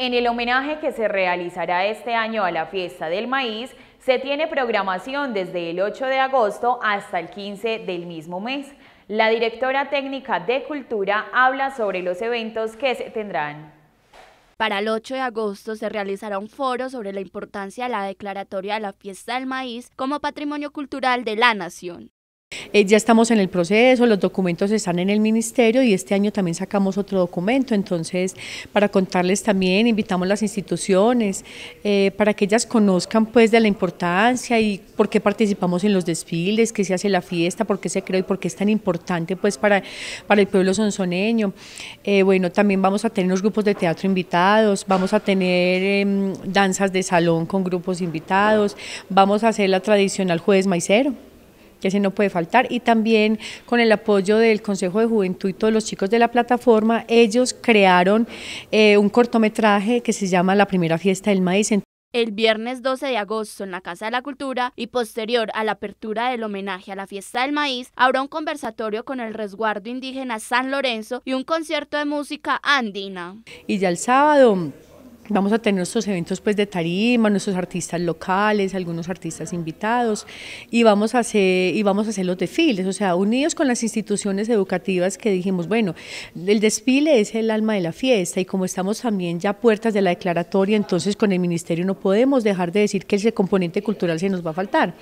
En el homenaje que se realizará este año a la fiesta del maíz, se tiene programación desde el 8 de agosto hasta el 15 del mismo mes. La directora técnica de Cultura habla sobre los eventos que se tendrán. Para el 8 de agosto se realizará un foro sobre la importancia de la declaratoria de la fiesta del maíz como patrimonio cultural de la nación. Eh, ya estamos en el proceso, los documentos están en el ministerio y este año también sacamos otro documento, entonces para contarles también invitamos las instituciones eh, para que ellas conozcan pues de la importancia y por qué participamos en los desfiles, qué se hace la fiesta, por qué se creó y por qué es tan importante pues para, el pueblo sonsoneño. Eh, bueno, también vamos a tener los grupos de teatro invitados, vamos a tener em, danzas de salón con grupos invitados, vamos a hacer la tradicional jueves maicero que ese no puede faltar, y también con el apoyo del Consejo de Juventud y todos los chicos de la plataforma, ellos crearon eh, un cortometraje que se llama La Primera Fiesta del Maíz. El viernes 12 de agosto en la Casa de la Cultura y posterior a la apertura del homenaje a la Fiesta del Maíz, habrá un conversatorio con el resguardo indígena San Lorenzo y un concierto de música andina. Y ya el sábado Vamos a tener nuestros eventos pues, de tarima, nuestros artistas locales, algunos artistas invitados y vamos, a hacer, y vamos a hacer los desfiles, o sea, unidos con las instituciones educativas que dijimos, bueno, el desfile es el alma de la fiesta y como estamos también ya puertas de la declaratoria, entonces con el ministerio no podemos dejar de decir que ese componente cultural se nos va a faltar.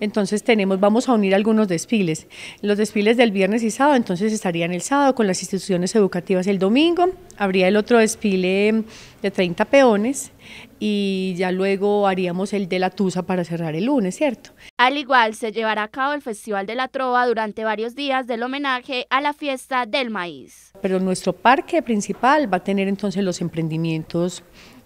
Entonces tenemos, vamos a unir algunos desfiles. Los desfiles del viernes y sábado, entonces estarían el sábado con las instituciones educativas el domingo habría el otro desfile de 30 peones y ya luego haríamos el de la Tusa para cerrar el lunes, ¿cierto? Al igual, se llevará a cabo el Festival de la Trova durante varios días del homenaje a la fiesta del maíz. Pero nuestro parque principal va a tener entonces los emprendimientos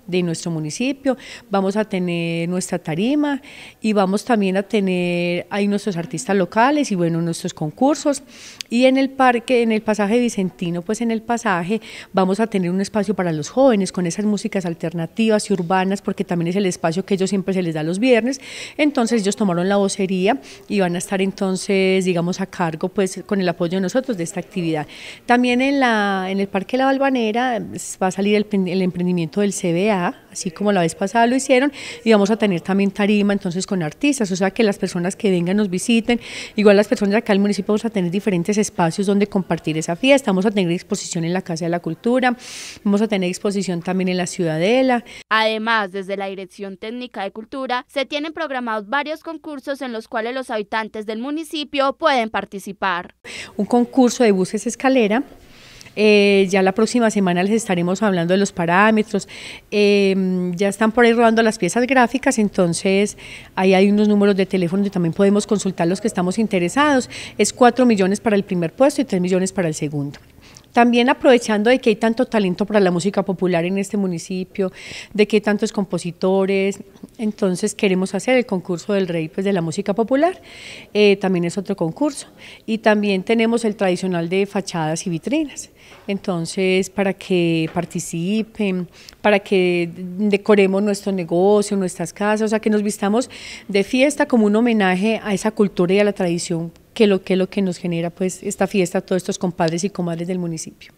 de nuestro municipio, vamos a tener nuestra tarima y vamos también a tener ahí nuestros artistas locales y bueno, nuestros concursos. Y en el parque, en el pasaje vicentino, pues en el pasaje vamos a tener un espacio para los jóvenes con esas músicas alternativas y urbanas, porque también es el espacio que ellos siempre se les da los viernes. Entonces ellos tomaron la vocería y van a estar entonces, digamos, a cargo pues con el apoyo de nosotros de esta actividad. También en, la, en el Parque La Balvanera pues, va a salir el emprendimiento del CBA así como la vez pasada lo hicieron, y vamos a tener también tarima entonces con artistas, o sea que las personas que vengan nos visiten, igual las personas de acá del municipio vamos a tener diferentes espacios donde compartir esa fiesta, vamos a tener exposición en la Casa de la Cultura, vamos a tener exposición también en la Ciudadela. Además, desde la Dirección Técnica de Cultura se tienen programados varios concursos en los cuales los habitantes del municipio pueden participar. Un concurso de buses escalera, eh, ya la próxima semana les estaremos hablando de los parámetros. Em, ya están por ahí rodando las piezas gráficas, entonces ahí hay unos números de teléfono donde también podemos consultar los que estamos interesados. Es 4 millones para el primer puesto y 3 millones para el segundo. También aprovechando de que hay tanto talento para la música popular en este municipio, de que hay tantos compositores, entonces queremos hacer el concurso del rey pues, de la música popular, eh, también es otro concurso. Y también tenemos el tradicional de fachadas y vitrinas, entonces para que participen, para que decoremos nuestro negocio, nuestras casas, o sea que nos vistamos de fiesta como un homenaje a esa cultura y a la tradición que lo que, lo que nos genera pues esta fiesta a todos estos compadres y comadres del municipio.